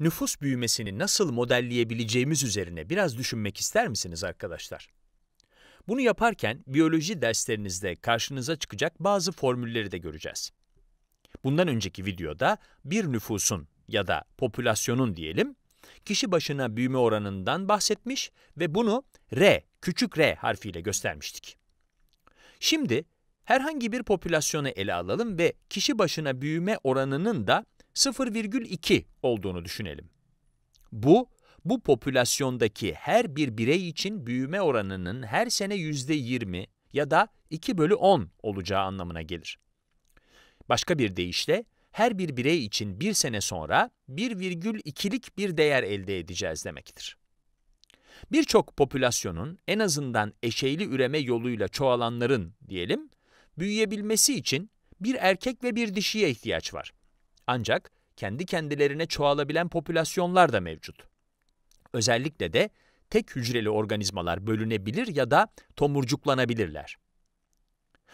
nüfus büyümesini nasıl modelleyebileceğimiz üzerine biraz düşünmek ister misiniz arkadaşlar? Bunu yaparken biyoloji derslerinizde karşınıza çıkacak bazı formülleri de göreceğiz. Bundan önceki videoda bir nüfusun ya da popülasyonun diyelim, kişi başına büyüme oranından bahsetmiş ve bunu R, küçük R harfiyle göstermiştik. Şimdi herhangi bir popülasyonu ele alalım ve kişi başına büyüme oranının da 0,2 olduğunu düşünelim. Bu, bu popülasyondaki her bir birey için büyüme oranının her sene %20 ya da 2 bölü 10 olacağı anlamına gelir. Başka bir deyişle, her bir birey için bir sene sonra 1,2'lik bir değer elde edeceğiz demektir. Birçok popülasyonun en azından eşeyli üreme yoluyla çoğalanların diyelim, büyüyebilmesi için bir erkek ve bir dişiye ihtiyaç var. Ancak kendi kendilerine çoğalabilen popülasyonlar da mevcut. Özellikle de tek hücreli organizmalar bölünebilir ya da tomurcuklanabilirler.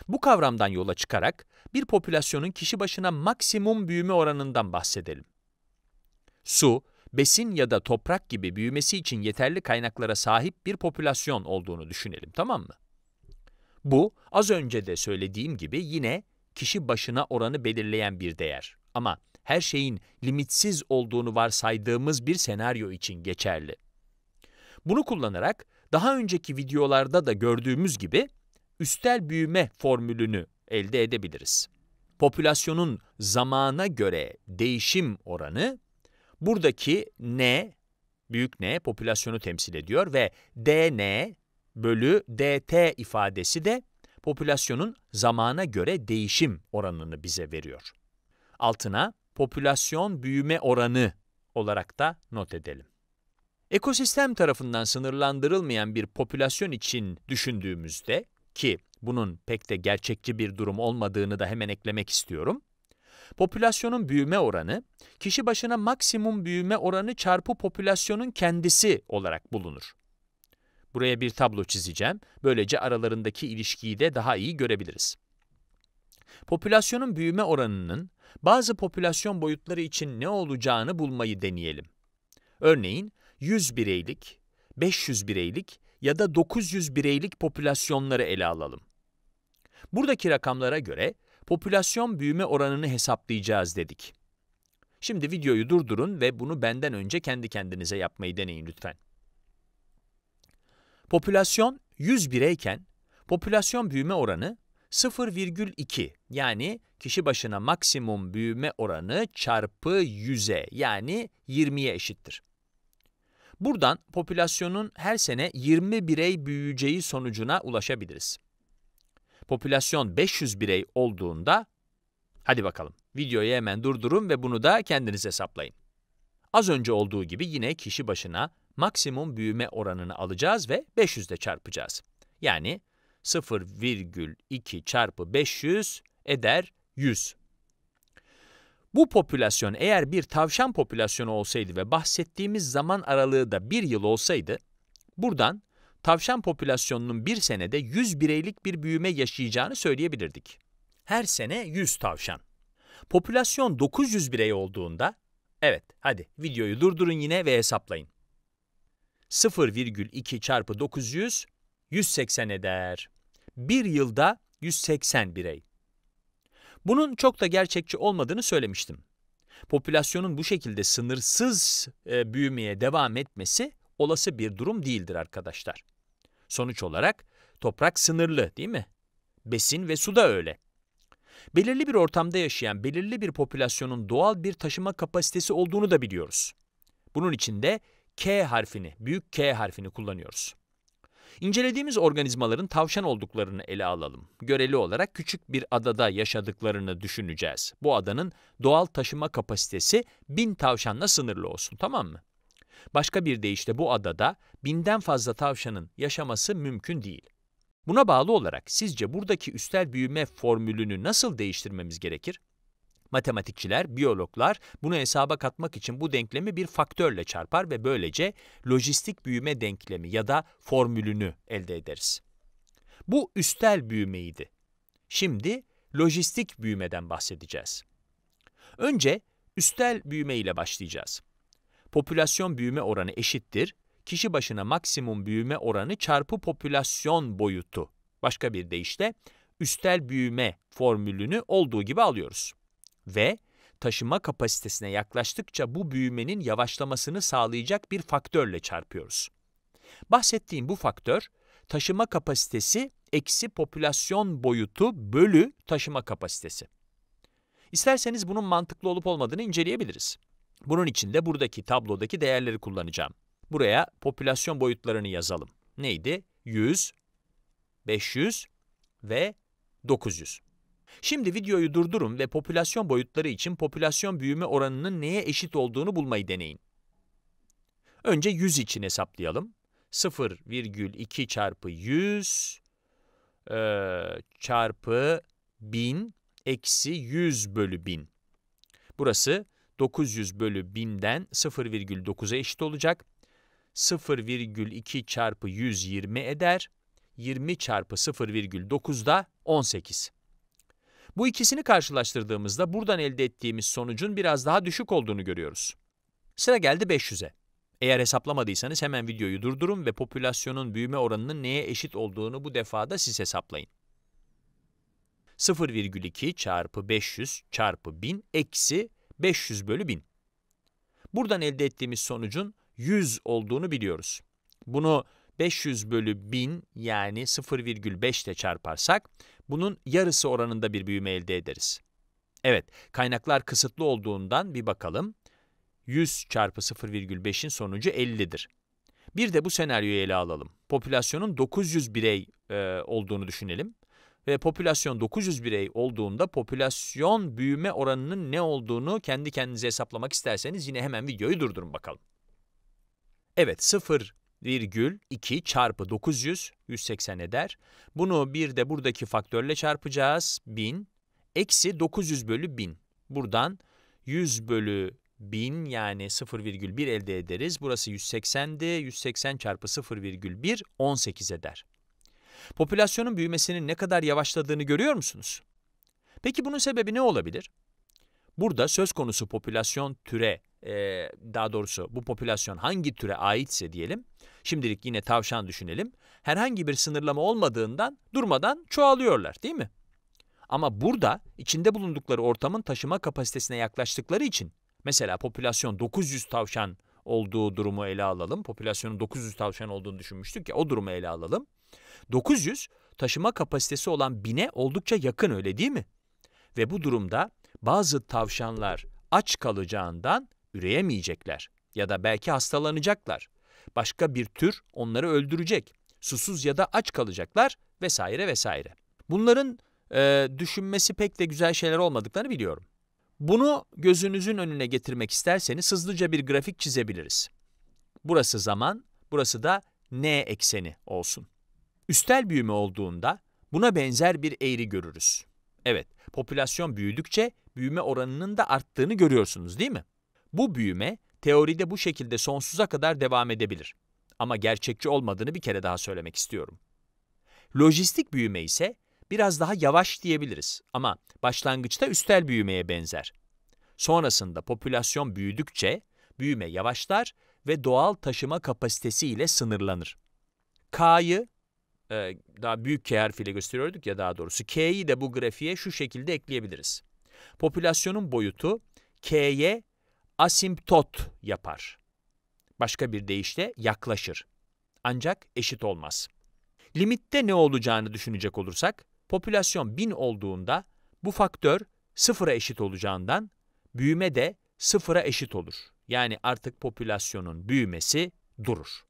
Bu kavramdan yola çıkarak bir popülasyonun kişi başına maksimum büyüme oranından bahsedelim. Su, besin ya da toprak gibi büyümesi için yeterli kaynaklara sahip bir popülasyon olduğunu düşünelim, tamam mı? Bu, az önce de söylediğim gibi yine kişi başına oranı belirleyen bir değer. Ama her şeyin limitsiz olduğunu varsaydığımız bir senaryo için geçerli. Bunu kullanarak daha önceki videolarda da gördüğümüz gibi üstel büyüme formülünü elde edebiliriz. Popülasyonun zamana göre değişim oranı buradaki n büyük N popülasyonu temsil ediyor ve dn bölü dt ifadesi de popülasyonun zamana göre değişim oranını bize veriyor. Altına popülasyon büyüme oranı olarak da not edelim. Ekosistem tarafından sınırlandırılmayan bir popülasyon için düşündüğümüzde ki bunun pek de gerçekçi bir durum olmadığını da hemen eklemek istiyorum. Popülasyonun büyüme oranı, kişi başına maksimum büyüme oranı çarpı popülasyonun kendisi olarak bulunur. Buraya bir tablo çizeceğim. Böylece aralarındaki ilişkiyi de daha iyi görebiliriz. Popülasyonun büyüme oranının bazı popülasyon boyutları için ne olacağını bulmayı deneyelim. Örneğin 100 bireylik, 500 bireylik ya da 900 bireylik popülasyonları ele alalım. Buradaki rakamlara göre popülasyon büyüme oranını hesaplayacağız dedik. Şimdi videoyu durdurun ve bunu benden önce kendi kendinize yapmayı deneyin lütfen. Popülasyon 100 bireyken popülasyon büyüme oranı 0,2 yani kişi başına maksimum büyüme oranı çarpı 100'e yani 20'ye eşittir. Buradan popülasyonun her sene 20 birey büyüyeceği sonucuna ulaşabiliriz. Popülasyon 500 birey olduğunda, hadi bakalım videoyu hemen durdurun ve bunu da kendiniz hesaplayın. Az önce olduğu gibi yine kişi başına maksimum büyüme oranını alacağız ve 500 ile çarpacağız. Yani 0,2 çarpı 500 eder 100. Bu popülasyon eğer bir tavşan popülasyonu olsaydı ve bahsettiğimiz zaman aralığı da bir yıl olsaydı, buradan tavşan popülasyonunun bir senede 100 bireylik bir büyüme yaşayacağını söyleyebilirdik. Her sene 100 tavşan. Popülasyon 900 birey olduğunda, evet hadi videoyu durdurun yine ve hesaplayın. 0,2 çarpı 900, 180 eder bir yılda 180 birey. Bunun çok da gerçekçi olmadığını söylemiştim. Popülasyonun bu şekilde sınırsız e, büyümeye devam etmesi olası bir durum değildir arkadaşlar. Sonuç olarak toprak sınırlı değil mi? Besin ve su da öyle. Belirli bir ortamda yaşayan belirli bir popülasyonun doğal bir taşıma kapasitesi olduğunu da biliyoruz. Bunun için de K harfini, büyük K harfini kullanıyoruz. İncelediğimiz organizmaların tavşan olduklarını ele alalım. Göreli olarak küçük bir adada yaşadıklarını düşüneceğiz. Bu adanın doğal taşıma kapasitesi bin tavşanla sınırlı olsun tamam mı? Başka bir deyişle bu adada binden fazla tavşanın yaşaması mümkün değil. Buna bağlı olarak sizce buradaki üstel büyüme formülünü nasıl değiştirmemiz gerekir? matematikçiler, biyologlar bunu hesaba katmak için bu denklemi bir faktörle çarpar ve böylece lojistik büyüme denklemi ya da formülünü elde ederiz. Bu üstel büyümeydi. Şimdi lojistik büyümeden bahsedeceğiz. Önce üstel büyüme ile başlayacağız. Popülasyon büyüme oranı eşittir, kişi başına maksimum büyüme oranı çarpı popülasyon boyutu. Başka bir deyişle üstel büyüme formülünü olduğu gibi alıyoruz ve taşıma kapasitesine yaklaştıkça bu büyümenin yavaşlamasını sağlayacak bir faktörle çarpıyoruz. Bahsettiğim bu faktör, taşıma kapasitesi eksi popülasyon boyutu bölü taşıma kapasitesi. İsterseniz bunun mantıklı olup olmadığını inceleyebiliriz. Bunun için de buradaki tablodaki değerleri kullanacağım. Buraya popülasyon boyutlarını yazalım. Neydi? 100, 500 ve 900. Şimdi videoyu durdurun ve popülasyon boyutları için popülasyon büyüme oranının neye eşit olduğunu bulmayı deneyin. Önce 100 için hesaplayalım. 0,2 çarpı 100 e, çarpı 1000 eksi 100 bölü 1000. Burası 900 bölü 1000'den 0,9'a eşit olacak. 0,2 çarpı 120 eder. 20 çarpı 0,9 da 18. Bu ikisini karşılaştırdığımızda buradan elde ettiğimiz sonucun biraz daha düşük olduğunu görüyoruz. Sıra geldi 500'e. Eğer hesaplamadıysanız hemen videoyu durdurun ve popülasyonun büyüme oranının neye eşit olduğunu bu defada siz hesaplayın. 0,2 çarpı 500 çarpı 1000 eksi 500 bölü 1000. Buradan elde ettiğimiz sonucun 100 olduğunu biliyoruz. Bunu 500 bölü 1000 yani 0,5 ile çarparsak bunun yarısı oranında bir büyüme elde ederiz. Evet, kaynaklar kısıtlı olduğundan bir bakalım. 100 çarpı 0,5'in sonucu 50'dir. Bir de bu senaryoyu ele alalım. Popülasyonun 900 birey e, olduğunu düşünelim. Ve popülasyon 900 birey olduğunda popülasyon büyüme oranının ne olduğunu kendi kendinize hesaplamak isterseniz yine hemen videoyu durdurun bakalım. Evet 0 virgül 2 çarpı 900, 180 eder. Bunu bir de buradaki faktörle çarpacağız. 1000 eksi 900 bölü 1000. Buradan 100 bölü 1000 yani 0,1 elde ederiz. Burası 180'di. 180 çarpı 0,1 18 eder. Popülasyonun büyümesinin ne kadar yavaşladığını görüyor musunuz? Peki bunun sebebi ne olabilir? Burada söz konusu popülasyon türe e, daha doğrusu bu popülasyon hangi türe aitse diyelim. Şimdilik yine tavşan düşünelim. Herhangi bir sınırlama olmadığından durmadan çoğalıyorlar değil mi? Ama burada içinde bulundukları ortamın taşıma kapasitesine yaklaştıkları için mesela popülasyon 900 tavşan olduğu durumu ele alalım. Popülasyonun 900 tavşan olduğunu düşünmüştük ya o durumu ele alalım. 900 taşıma kapasitesi olan bine oldukça yakın öyle değil mi? Ve bu durumda bazı tavşanlar aç kalacağından üreyemeyecekler ya da belki hastalanacaklar. Başka bir tür onları öldürecek. Susuz ya da aç kalacaklar vesaire vesaire. Bunların e, düşünmesi pek de güzel şeyler olmadıklarını biliyorum. Bunu gözünüzün önüne getirmek isterseniz hızlıca bir grafik çizebiliriz. Burası zaman, burası da n ekseni olsun. Üstel büyüme olduğunda buna benzer bir eğri görürüz. Evet, popülasyon büyüdükçe büyüme oranının da arttığını görüyorsunuz değil mi? Bu büyüme teoride bu şekilde sonsuza kadar devam edebilir. Ama gerçekçi olmadığını bir kere daha söylemek istiyorum. Lojistik büyüme ise biraz daha yavaş diyebiliriz ama başlangıçta üstel büyümeye benzer. Sonrasında popülasyon büyüdükçe büyüme yavaşlar ve doğal taşıma kapasitesi ile sınırlanır. K'yı e, daha büyük K harfiyle gösteriyorduk ya daha doğrusu K'yi de bu grafiğe şu şekilde ekleyebiliriz. Popülasyonun boyutu K'ye asimptot yapar. Başka bir deyişle yaklaşır. Ancak eşit olmaz. Limitte ne olacağını düşünecek olursak, popülasyon 1000 olduğunda bu faktör sıfıra eşit olacağından büyüme de sıfıra eşit olur. Yani artık popülasyonun büyümesi durur.